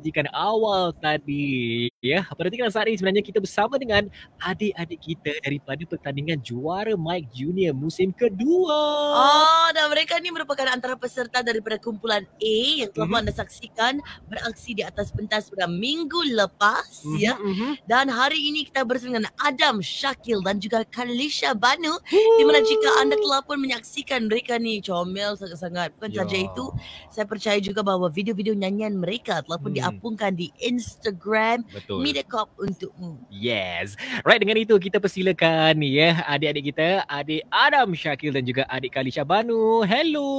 janjikan awal tadi ya. Berarti kan saat ini sebenarnya kita bersama dengan adik-adik kita daripada pertandingan juara Mike Junior musim kedua. Oh, dan mereka ni merupakan antara peserta daripada kumpulan A yang telah mm-hmm. anda saksikan beraksi di atas pentas pada minggu lepas mm-hmm. ya. Mhm. Dan hari ini kita bersama dengan Adam Shakil dan juga Kalisha Banu Woo. di mana jika anda telah pun menyaksikan mereka ni comel sangat-sangat. Bukan yeah. saja itu, saya percaya juga bahawa video-video nyanyian mereka telah pun mm-hmm. di gabungkan di Instagram Mediacorp untukmu. Yes. Right dengan itu kita persilakan ya adik-adik kita, adik Adam Syakil dan juga adik Kali Syabanu. Hello.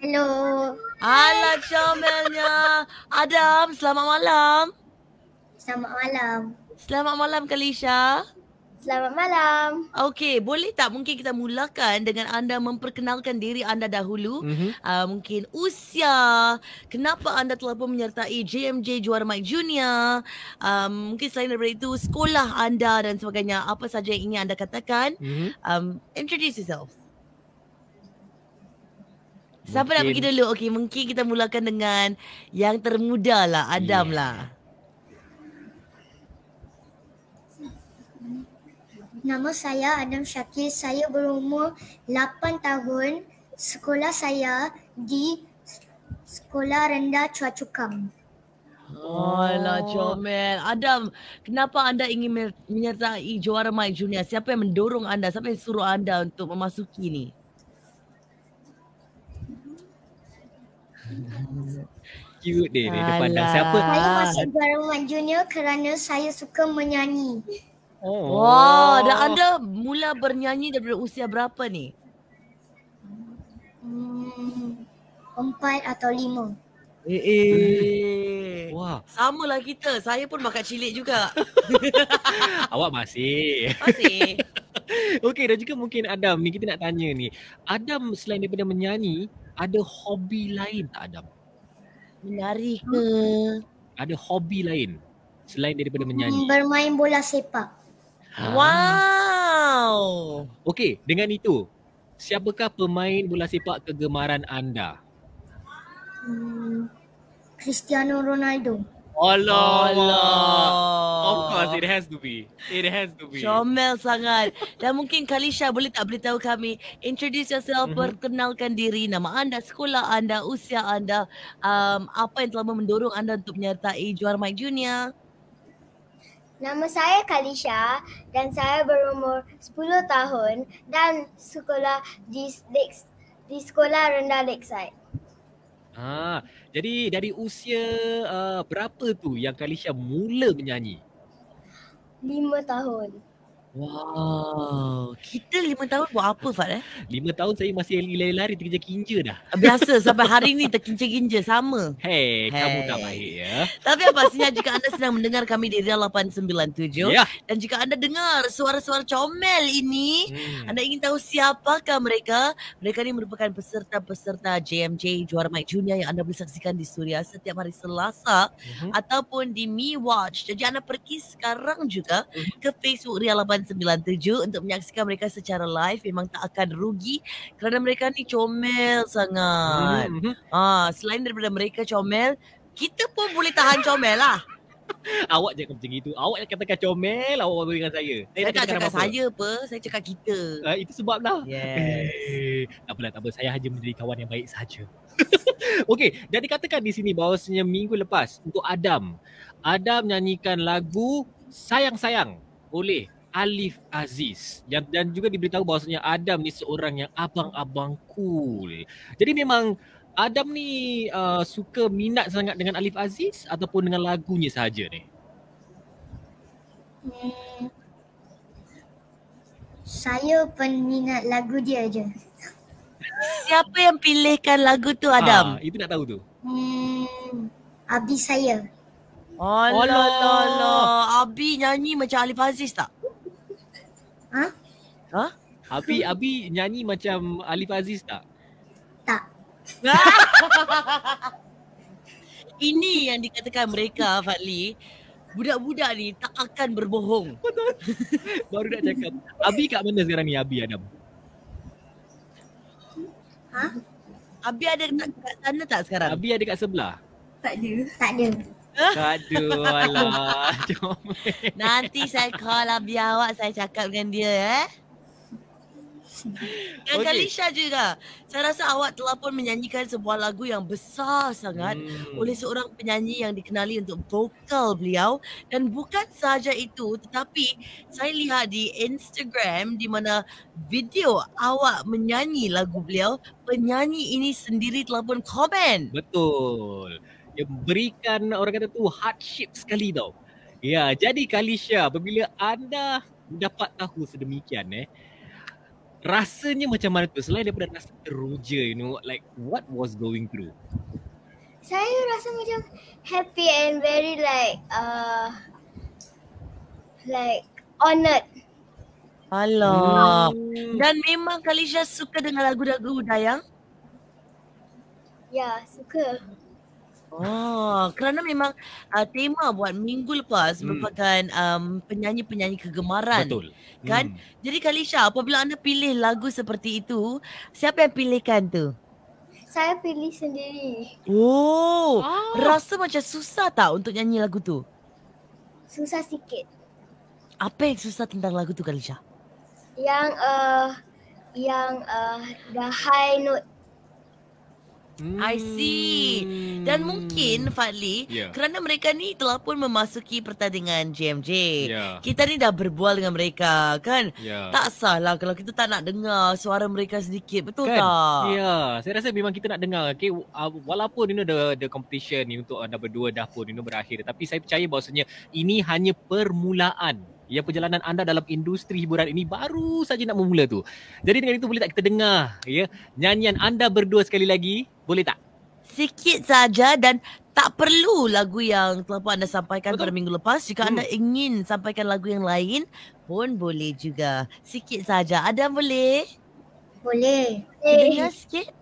Hello. Hello. Hello. Adam, selamat malam. Selamat malam. Selamat malam Kalisha. Selamat malam. Okey, boleh tak mungkin kita mulakan dengan anda memperkenalkan diri anda dahulu? Mm-hmm. Uh, mungkin usia, kenapa anda telah pun menyertai JMJ Juara Mike Junior? Um, mungkin selain daripada itu, sekolah anda dan sebagainya. Apa saja yang ingin anda katakan? Mm-hmm. Um, introduce yourself. Siapa mungkin... nak pergi dulu? Okey, mungkin kita mulakan dengan yang termuda lah, Adam yeah. lah. Nama saya Adam Syakir. Saya berumur 8 tahun. Sekolah saya di Sekolah Rendah Chua Chu Kang. Oh, comel. Adam, kenapa anda ingin menyertai juara Mike Junior? Siapa yang mendorong anda? Siapa yang suruh anda untuk memasuki ini? Cute deh ni depan dah. Siapa? Saya masuk juara Mike Junior kerana saya suka menyanyi. Oh. Wah, dan anda mula bernyanyi daripada usia berapa ni? Hmm, empat atau lima. Eh, eh. Wah. Sama lah kita. Saya pun bakat cilik juga. Awak masih. Masih. Okey, dan juga mungkin Adam ni kita nak tanya ni. Adam selain daripada menyanyi, ada hobi lain tak Adam? Menari ke? Ada hobi lain selain daripada menyanyi? Hmm, bermain bola sepak. Ah. Wow. Okey, dengan itu, siapakah pemain bola sepak kegemaran anda? Hmm, Cristiano Ronaldo. Allah. Allah. Of course, it has to be. It has to be. Comel sangat. Dan mungkin Kalisha boleh tak beritahu kami, introduce yourself, mm-hmm. perkenalkan diri, nama anda, sekolah anda, usia anda, um, apa yang telah mendorong anda untuk menyertai Juara Mike Junior. Nama saya Kalisha dan saya berumur 10 tahun dan sekolah di di sekolah rendah Lakeside. Ah, jadi dari usia uh, berapa tu yang Kalisha mula menyanyi? 5 tahun. Wow. Kita lima tahun buat apa Fad eh? Lima tahun saya masih lari-lari terkejar kinja dah. Biasa sampai hari ni terkinja kinja sama. Hei, hey, kamu tak baik ya. Tapi apa sinyal jika anda sedang mendengar kami di Real 897. Yeah. Dan jika anda dengar suara-suara comel ini, hmm. anda ingin tahu siapakah mereka? Mereka ni merupakan peserta-peserta JMJ Juara Mike Junior yang anda boleh saksikan di Suria setiap hari Selasa mm-hmm. ataupun di Mi Watch. Jadi anda pergi sekarang juga mhm. ke Facebook Real 897 97 untuk menyaksikan mereka secara live memang tak akan rugi kerana mereka ni comel sangat. Mm-hmm. Ah, selain daripada mereka comel, kita pun boleh tahan comel lah. awak jangan macam itu. Awak yang katakan comel, awak boleh dengan saya. Saya, tak cakap, cakap saya apa, saya cakap kita. Uh, itu sebab lah. Yes. Eh, tak apa, tak apa. Saya hanya menjadi kawan yang baik saja. Okey, dan dikatakan di sini bahawasanya minggu lepas untuk Adam. Adam nyanyikan lagu Sayang Sayang oleh Alif Aziz dan, juga diberitahu bahawasanya Adam ni seorang yang abang-abang cool. Jadi memang Adam ni uh, suka minat sangat dengan Alif Aziz ataupun dengan lagunya sahaja ni? Hmm. Saya peminat lagu dia je. Siapa yang pilihkan lagu tu Adam? Ha, itu nak tahu tu. Hmm. Abdi saya. Oh, oh la la Abi nyanyi macam Alif Aziz tak? Ha? Ha? Abi, Abi nyanyi macam Alif Aziz tak? Tak. Ini yang dikatakan mereka Fadli Budak-budak ni tak akan berbohong Baru nak cakap Abi kat mana sekarang ni Abi Adam? Ha? Abi ada kat, sana tak sekarang? Abi ada kat sebelah? Tak ada Tak ada Aduh, Nanti saya call Abi awak, saya cakap dengan dia, eh. Dan okay. Kalisha juga. Saya rasa awak telah pun menyanyikan sebuah lagu yang besar sangat hmm. oleh seorang penyanyi yang dikenali untuk vokal beliau. Dan bukan sahaja itu, tetapi saya lihat di Instagram di mana video awak menyanyi lagu beliau, penyanyi ini sendiri telah pun komen. Betul dia berikan orang kata tu hardship sekali tau. Ya, jadi Kalisha, bila anda dapat tahu sedemikian eh, rasanya macam mana tu? Selain daripada rasa teruja, you know, like what was going through? Saya rasa macam happy and very like, uh, like honored. Alah. Hmm. Dan memang Kalisha suka dengar lagu-lagu Dayang? Ya, suka. Oh, kerana memang uh, tema buat minggu lepas hmm. merupakan um, penyanyi-penyanyi kegemaran. Betul. Kan? Hmm. Jadi Kalisha, apabila anda pilih lagu seperti itu, siapa yang pilihkan tu? Saya pilih sendiri. Oh, oh, rasa macam susah tak untuk nyanyi lagu tu? Susah sikit. Apa yang susah tentang lagu tu Kalisha? Yang uh, yang uh, the high note Hmm. I see. Dan hmm. mungkin Fadli, yeah. kerana mereka ni telah pun memasuki pertandingan JMJ. Yeah. Kita ni dah berbual dengan mereka, kan? Yeah. Tak salah kalau kita tak nak dengar suara mereka sedikit, betul kan? tak? Ya, yeah. saya rasa memang kita nak dengar. Okay, uh, ini you know the the competition ni untuk anda uh, berdua dah pun you know berakhir, tapi saya percaya bahawasanya ini hanya permulaan. Ya perjalanan anda dalam industri hiburan ini baru saja nak memula tu. Jadi dengan itu boleh tak kita dengar ya nyanyian anda berdua sekali lagi boleh tak? Sikit saja dan tak perlu lagu yang telah anda sampaikan Betul. pada minggu lepas. Jika hmm. anda ingin sampaikan lagu yang lain pun boleh juga. Sikit saja. Adam boleh? Boleh. Dengar sikit.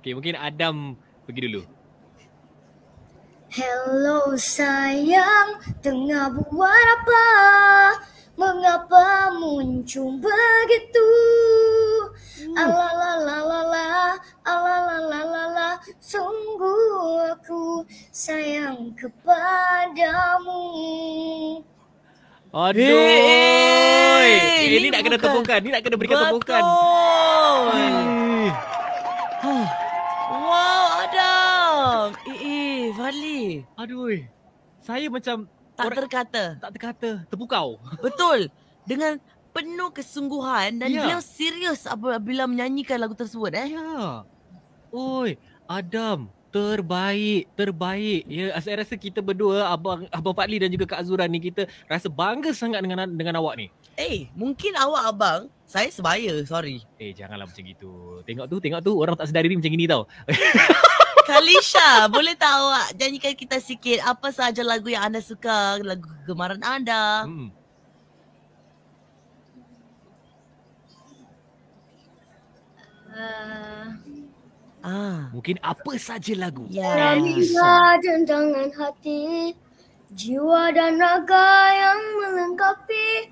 Okey, mungkin Adam pergi dulu. Hello sayang, tengah buat apa? Mengapa muncul begitu? Uh. Ah, Ala ah, sungguh aku sayang kepadamu. Aduh. Hey, hey. Ini, eh, ini nak kena tepukan. Ini nak kena berikan tepukan. Hmm. wow, Adam. Eh, eh, Fadli. Aduh, eh. saya macam... Tak terkata. Tak terkata. Terpukau. Betul. Dengan penuh kesungguhan dan yeah. beliau serius apabila menyanyikan lagu tersebut eh. Ya. Yeah. Oi, Adam terbaik terbaik ya yeah, saya rasa kita berdua abang abang Pakli dan juga Kak Azura ni kita rasa bangga sangat dengan dengan awak ni eh hey, mungkin awak abang saya sebaya sorry eh hey, janganlah macam gitu tengok tu tengok tu orang tak sedari diri macam gini tau Kalisha, boleh tak awak janjikan kita sikit apa sahaja lagu yang anda suka, lagu kegemaran anda? Hmm. Mungkin apa saja lagu. Yes. Ya. dan tangan hati. Jiwa dan raga yang melengkapi.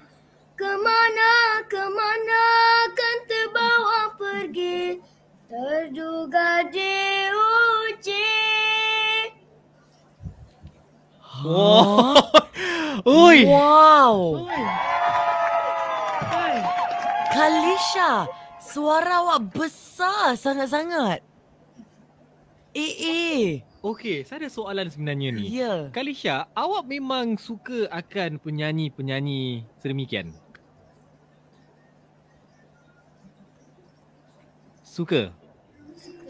Kemana, kemana akan terbawa pergi. Terduga diuji. Oh. Ui. Wow. Kalisha, suara awak besar sangat-sangat. AA. Eh, eh. Okey, saya ada soalan sebenarnya ni. Ya. Yeah. Kalisha, awak memang suka akan penyanyi-penyanyi sedemikian? Suka?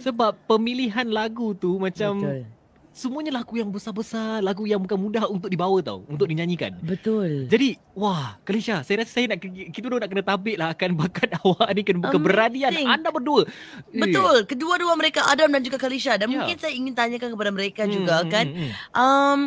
Sebab pemilihan lagu tu macam... Betul semuanya lagu yang besar-besar, lagu yang bukan mudah untuk dibawa tau, untuk hmm. dinyanyikan. Betul. Jadi, wah, Kalisha, saya rasa saya nak kita dua nak kena tabik lah akan bakat awak ni, kena keberanian um, anda berdua. Betul. Kedua-dua mereka Adam dan juga Kalisha dan yeah. mungkin saya ingin tanyakan kepada mereka hmm, juga hmm, kan. hmm, hmm. Um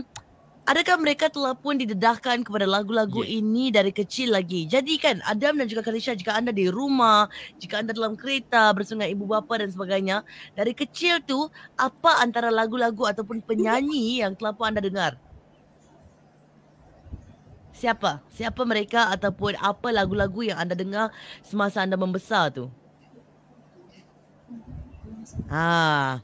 Adakah mereka telah pun didedahkan kepada lagu-lagu yeah. ini dari kecil lagi? Jadi kan Adam dan juga Khalisha jika anda di rumah, jika anda dalam kereta bersama ibu bapa dan sebagainya, dari kecil tu apa antara lagu-lagu ataupun penyanyi yang telah pun anda dengar? Siapa? Siapa mereka ataupun apa lagu-lagu yang anda dengar semasa anda membesar tu? Ah,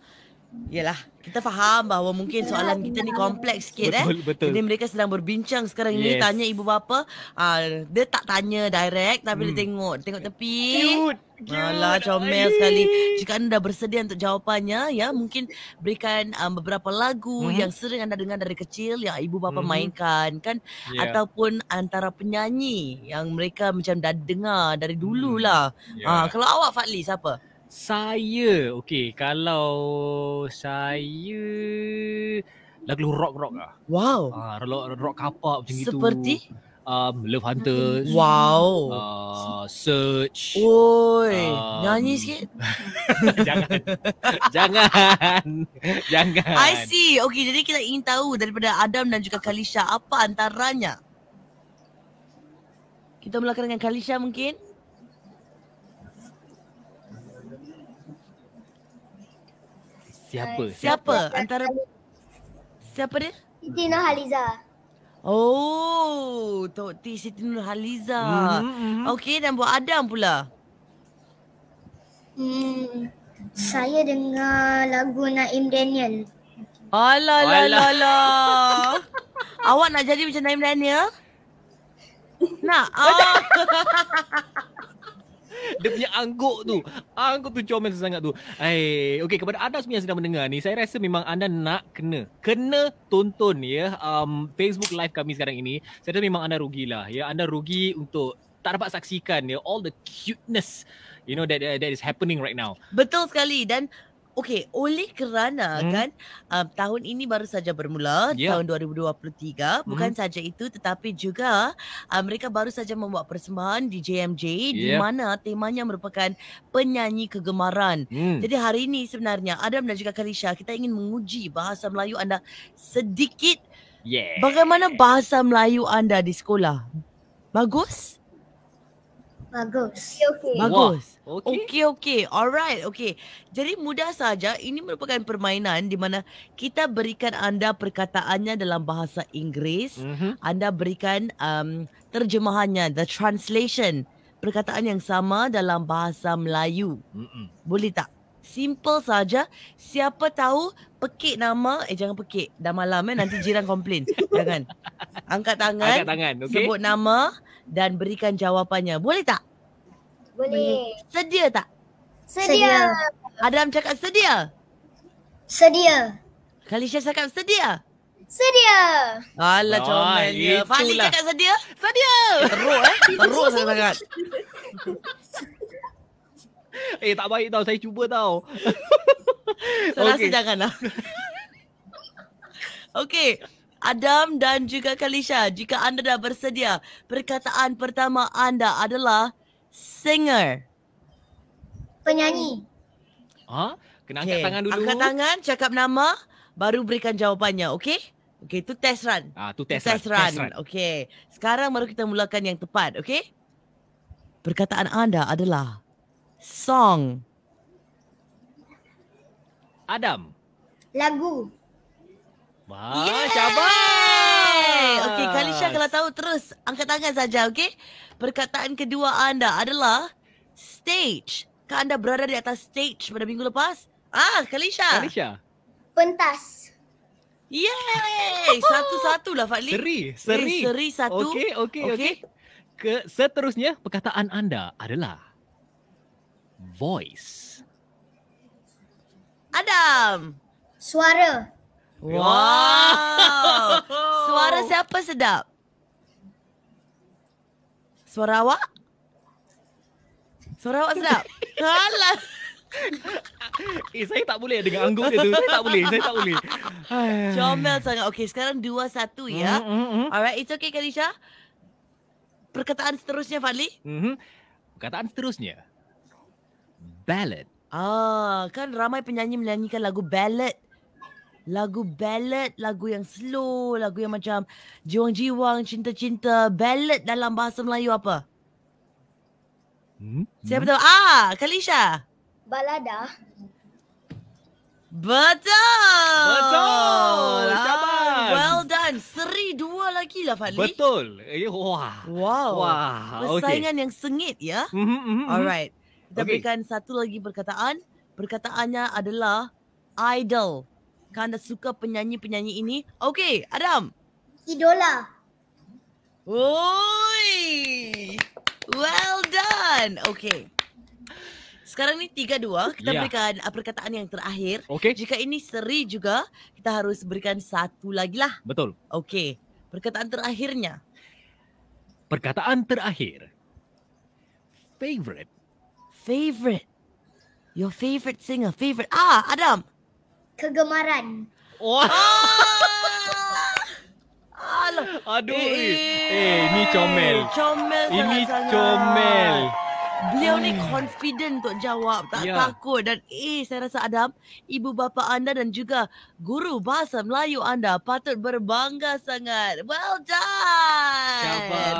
Yalah, kita faham bahawa mungkin soalan kita ni kompleks sikit betul, eh. Betul. Jadi mereka sedang berbincang sekarang yes. ni tanya ibu bapa, uh, dia tak tanya direct tapi hmm. dia tengok, tengok tepi. Cute. Cute. Alah, comel sekali. Jika anda bersedia untuk jawapannya ya, mungkin berikan um, beberapa lagu hmm. yang sering anda dengar dari kecil yang ibu bapa hmm. mainkan kan yeah. ataupun antara penyanyi yang mereka macam dah dengar dari dululah. Hmm. Ah, yeah. uh, kalau awak fadli, siapa? Saya, okay, kalau saya lagu rock rock lah. Wow. Ah, uh, rock rock kapak macam gitu. Seperti um, Love Hunters. Wow. Uh, Search. Oi, um, nyanyi hmm. sikit. jangan. jangan. jangan. I see. Okay, jadi kita ingin tahu daripada Adam dan juga Kalisha apa antaranya? Kita mulakan dengan Kalisha mungkin. Siapa? Siapa? Antara Siapa dia? Siti Haliza. Oh, Tok T Siti Nurhaliza. mm mm-hmm. Okey dan buat Adam pula. Hmm. Saya dengar lagu Naim Daniel. Alah lah, alah alah. alah. Awak nak jadi macam Naim Daniel? Nak. Oh. Dia punya angguk tu. Angguk tu comel sangat tu. Hai, okey kepada anda semua yang sedang mendengar ni, saya rasa memang anda nak kena kena tonton ya um, Facebook live kami sekarang ini. Saya rasa memang anda rugilah. Ya, anda rugi untuk tak dapat saksikan ya all the cuteness you know that that is happening right now. Betul sekali dan Okey, oleh kerana hmm. kan um, tahun ini baru saja bermula yeah. tahun 2023, bukan hmm. saja itu tetapi juga um, mereka baru saja membuat persembahan di JMJ yeah. di mana temanya merupakan penyanyi kegemaran. Hmm. Jadi hari ini sebenarnya Adam dan juga Kalisha kita ingin menguji bahasa Melayu anda sedikit. Yeah. Bagaimana bahasa Melayu anda di sekolah? Bagus? Bagus. Okey okey. Bagus. Okay, okay, okey. Alright. okay. Jadi mudah saja. Ini merupakan permainan di mana kita berikan anda perkataannya dalam bahasa Inggeris. Mm-hmm. Anda berikan um, terjemahannya the translation perkataan yang sama dalam bahasa Melayu. Mm-mm. Boleh tak? Simple saja. Siapa tahu pekik nama eh jangan pekik. Dah malam eh nanti jiran komplain. jangan. Angkat tangan. Angkat tangan. Okay. Sebut nama dan berikan jawapannya. Boleh tak? Boleh. Sedia tak? Sedia. Adam cakap sedia? Sedia. Kalisha cakap sedia? Sedia. Alah ah, comel Oh, Fali cakap sedia? Sedia. Teruk eh. Teruk sangat. eh tak baik tau. Saya cuba tau. Saya rasa okay. janganlah. Okey. Adam dan juga Kalisha, jika anda dah bersedia, perkataan pertama anda adalah singer. Penyanyi. Ha? Huh? Kena okay. angkat tangan dulu. Angkat tangan, cakap nama, baru berikan jawapannya, okey? Okey, tu test run. Ah, tu test, tu run. test run. run. Okey. Sekarang baru kita mulakan yang tepat, okey? Perkataan anda adalah song. Adam. Lagu. Masya Allah. Okey, Kalisha kalau tahu terus angkat tangan saja, okey? Perkataan kedua anda adalah stage. Kan anda berada di atas stage pada minggu lepas? Ah, Kalisha. Kalisha. Pentas. Yeay! Satu-satu lah Fadli. Seri, seri. Eh, seri satu. Okey, okey, okey. Okay. seterusnya perkataan anda adalah voice. Adam. Suara. Wow. Suara siapa sedap? Suara awak? Suara awak sedap? Alah. eh, saya tak boleh dengan anggur dia tu. Saya tak boleh. Saya tak boleh. Comel sangat. Okey, sekarang dua satu ya. Mm-hmm. mm-hmm. Alright, it's okay, Kalisha. Perkataan seterusnya, Fadli. Mm-hmm. Perkataan seterusnya. Ballad. Ah, kan ramai penyanyi menyanyikan lagu ballad lagu ballad, lagu yang slow, lagu yang macam jiwang-jiwang, cinta-cinta, ballad dalam bahasa Melayu apa? Hmm? Siapa hmm. tahu? Ah, Kalisha. Balada. Betul. Betul. Ah, well done. Seri dua lagi lah Fadli. Betul. Eh, wah. Wow. Wah. Persaingan okay. yang sengit ya. Mm-hmm, mm-hmm. Alright. Kita okay. berikan satu lagi perkataan. Perkataannya adalah idol adakah anda suka penyanyi-penyanyi ini? Okey, Adam. Idola. Oi. Well done. Okey. Sekarang ni tiga dua. Kita yeah. berikan ah, perkataan yang terakhir. Okey. Jika ini seri juga, kita harus berikan satu lagi lah. Betul. Okey. Perkataan terakhirnya. Perkataan terakhir. Favorite. Favorite. Your favorite singer. Favorite. Ah, Adam kegemaran. Wah. Ah. Alah. Aduh. Eh, eh. comel. Ini comel. Beliau ni confident untuk jawab Tak yeah. takut Dan eh saya rasa Adam Ibu bapa anda dan juga Guru bahasa Melayu anda Patut berbangga sangat Well done Syabat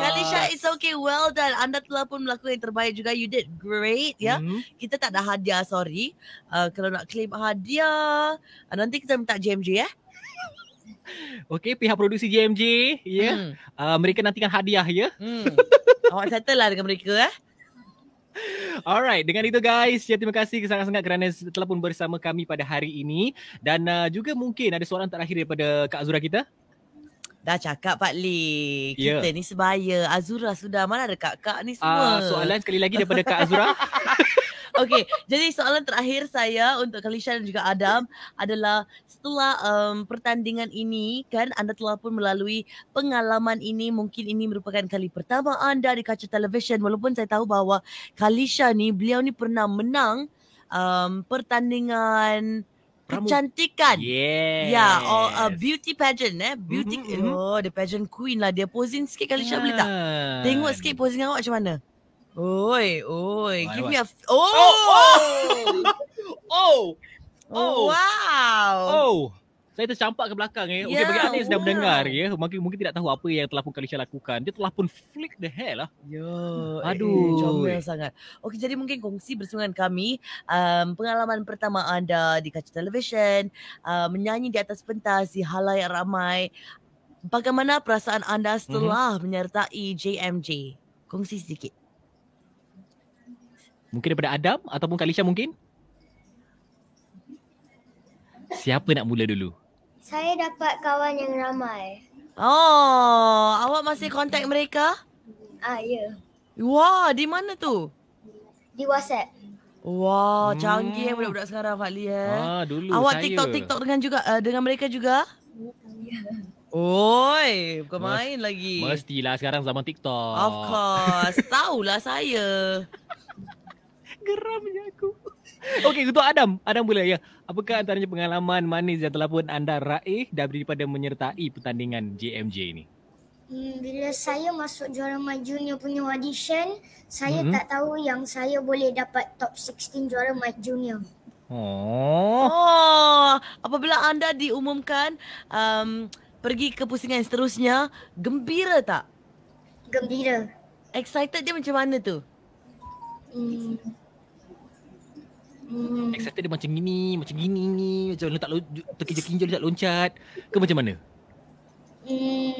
Kalisha it's okay Well done Anda telah pun melakukan yang terbaik juga You did great ya. Mm-hmm. Kita tak ada hadiah sorry uh, Kalau nak claim hadiah uh, Nanti kita minta JMJ ya eh? Okay pihak produksi JMJ Ya yeah. mm. uh, Mereka nantikan hadiah ya yeah. mm. Awak settle lah dengan mereka eh Alright, dengan itu guys, ya, terima kasih sangat-sangat kerana telah pun bersama kami pada hari ini dan uh, juga mungkin ada soalan terakhir daripada Kak Azura kita. Dah cakap Pak Lee, kita yeah. ni sebaya. Azura sudah, mana ada kak-kak ni semua. Uh, soalan sekali lagi daripada Kak Azura. Okay, jadi soalan terakhir saya untuk Kalisha dan juga Adam adalah setelah um, pertandingan ini kan anda telah pun melalui pengalaman ini mungkin ini merupakan kali pertama anda di kaca televisyen walaupun saya tahu bahawa Kalisha ni beliau ni pernah menang um, pertandingan kecantikan. Yeah. Ya, oh, yeah, or a beauty pageant eh. Beauty mm-hmm, mm-hmm. oh, the pageant queen lah. Dia posing sikit Kalisha yeah. boleh tak? Ah. Tengok sikit posing awak macam mana. Oi, oi. Vai, Give vai. me a. Oh! Oh! Oh! oh! oh! Wow! Oh! Saya tercampak ke belakang eh. Okey, yeah, bagi anda yang sedang mendengar ya, mungkin mungkin tidak tahu apa yang telah pun Kalisha lakukan. Dia telah pun flick the hell lah. Yo. Eh, Aduh, eh, eh, sangat. Okey, jadi mungkin kongsi bersama dengan kami um, pengalaman pertama anda di kaca televisyen, uh, um, menyanyi di atas pentas di halayak ramai. Bagaimana perasaan anda mhm. setelah mm-hmm. menyertai JMJ? Kongsi sedikit. Mungkin daripada Adam ataupun Kalisha mungkin? Siapa nak mula dulu? Saya dapat kawan yang ramai. Oh, awak masih kontak mereka? Ah, ya. Yeah. Wah, di mana tu? Di WhatsApp. Wah, hmm. canggih eh budak-budak sekarang Fakli eh. Ah, dulu Awak saya. TikTok-TikTok dengan juga uh, dengan mereka juga? Ya. Oi, bukan Mas, main lagi. Mestilah sekarang zaman TikTok. Of course, tahulah saya geramnya aku. Okey, untuk Adam. Adam boleh ya. Apakah antaranya pengalaman manis yang telah pun anda raih daripada menyertai pertandingan JMJ ini? Hmm, bila saya masuk juara my junior punya audition, saya hmm tak tahu yang saya boleh dapat top 16 juara my junior. Oh. oh. Apabila anda diumumkan um, pergi ke pusingan seterusnya, gembira tak? Gembira. Excited dia macam mana tu? Hmm. Hmm. Excited dia macam gini, macam gini ni, macam letak terkejut-kejut tak loncat ke macam mana? Hmm.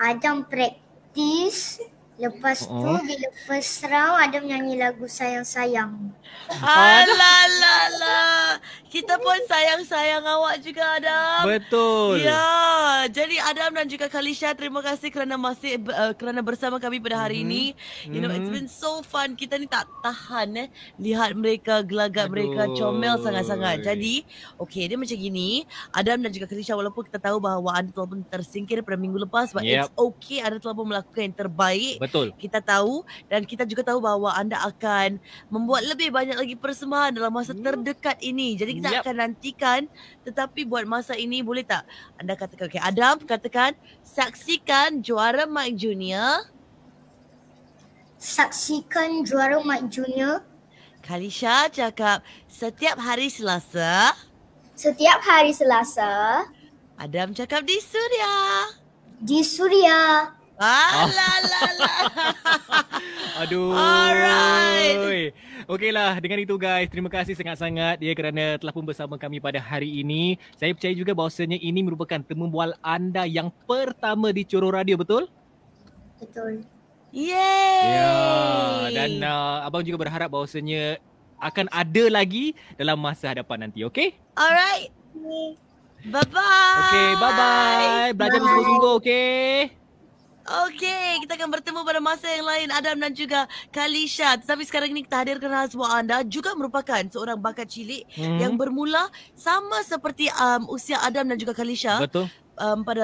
Adam praktis Lepas tu uh-huh. bila first round Adam nyanyi lagu sayang-sayang. Alalala. Kita pun sayang-sayang awak juga Adam. Betul. Ya. Yeah jadi Adam dan juga Kalisha terima kasih kerana masih uh, kerana bersama kami pada hari mm-hmm. ini. You know mm-hmm. it's mhm. been so fun. Kita ni tak tahan eh lihat mereka gelagat Aduh. mereka comel sangat-sangat. Jadi okay dia macam gini. Adam dan juga Kalisha walaupun kita tahu bahawa anda telah pun tersingkir pada minggu lepas but yep. it's okay anda telah pun melakukan yang terbaik. Betul. Kita tahu dan kita juga tahu bahawa anda akan membuat lebih banyak lagi persembahan dalam masa mm. terdekat ini. Jadi kita yep. akan nantikan tetapi buat masa ini boleh tak anda katakan okay, Okey, Adam katakan saksikan juara Mike Junior. Saksikan juara Mike Junior. Kalisha cakap setiap hari Selasa. Setiap hari Selasa. Adam cakap di Suria. Di Suria. Alah, ah, ah. la, la. Aduh. Alright. Okey lah dengan itu guys, terima kasih sangat-sangat ya kerana telah pun bersama kami pada hari ini. Saya percaya juga bahawasanya ini merupakan temu bual anda yang pertama di Coro Radio, betul? Betul. Yeay! Ya, dan uh, abang juga berharap bahawasanya akan ada lagi dalam masa hadapan nanti, okey? Alright. Bye-bye. Okey, bye-bye. Belajar bersungguh-sungguh, okey? Okey, kita akan bertemu pada masa yang lain Adam dan juga Kalisha. Tetapi sekarang ini kita hadirkan semua anda juga merupakan seorang bakat cilik hmm. yang bermula sama seperti um, usia Adam dan juga Kalisha. Betul. Um, pada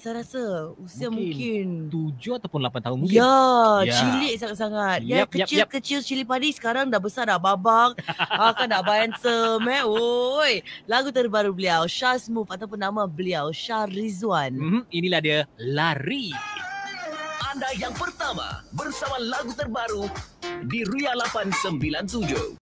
saya rasa usia mungkin, mungkin 7 ataupun 8 tahun mungkin. Ya, ya. cilik sangat-sangat. Yep, ya, kecil-kecil yep, yep. cili padi sekarang dah besar dah babang. akan ah, dah bayang sem eh. Oi, lagu terbaru beliau Shaz Move ataupun nama beliau Shah Rizwan. Mm-hmm, inilah dia Lari anda yang pertama bersama lagu terbaru di Ria 897.